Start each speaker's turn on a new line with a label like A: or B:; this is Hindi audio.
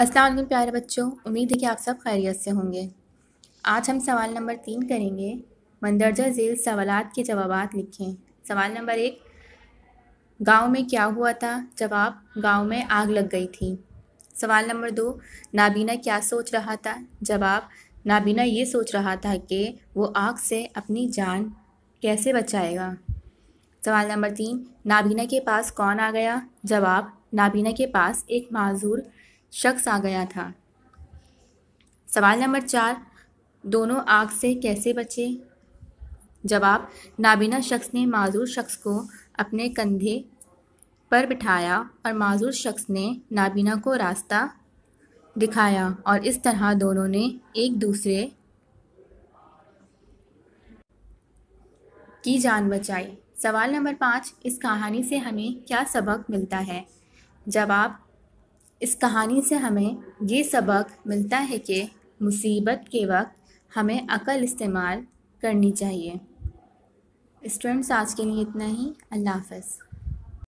A: अस्सलाम प्यारे बच्चों
B: उम्मीद है कि आप सब खैरियत से होंगे आज हम सवाल नंबर तीन करेंगे मंदरजा झील सवाल के जवाब लिखें सवाल नंबर एक गांव में क्या हुआ था जवाब गांव में आग लग गई थी सवाल नंबर दो नाबीना क्या सोच रहा था जवाब नाबीना ये सोच रहा था कि वो आग से अपनी जान कैसे बचाएगा सवाल नंबर तीन नाबीना के पास कौन आ गया जवाब नाबीना के पास एक माजूर शख्स आ गया था सवाल नंबर चार दोनों आग से कैसे बचे जवाब नाबीना शख्स ने माजूर शख्स को अपने कंधे पर बिठाया और माजूर शख्स ने नाबीना को रास्ता दिखाया और इस तरह दोनों ने एक दूसरे की जान बचाई सवाल नंबर पाँच इस कहानी से हमें क्या सबक मिलता है जवाब इस कहानी से हमें ये सबक मिलता है कि मुसीबत के वक्त हमें अकल इस्तेमाल करनी चाहिए स्टूडेंट्स आज के लिए इतना ही अल्लाह हाफ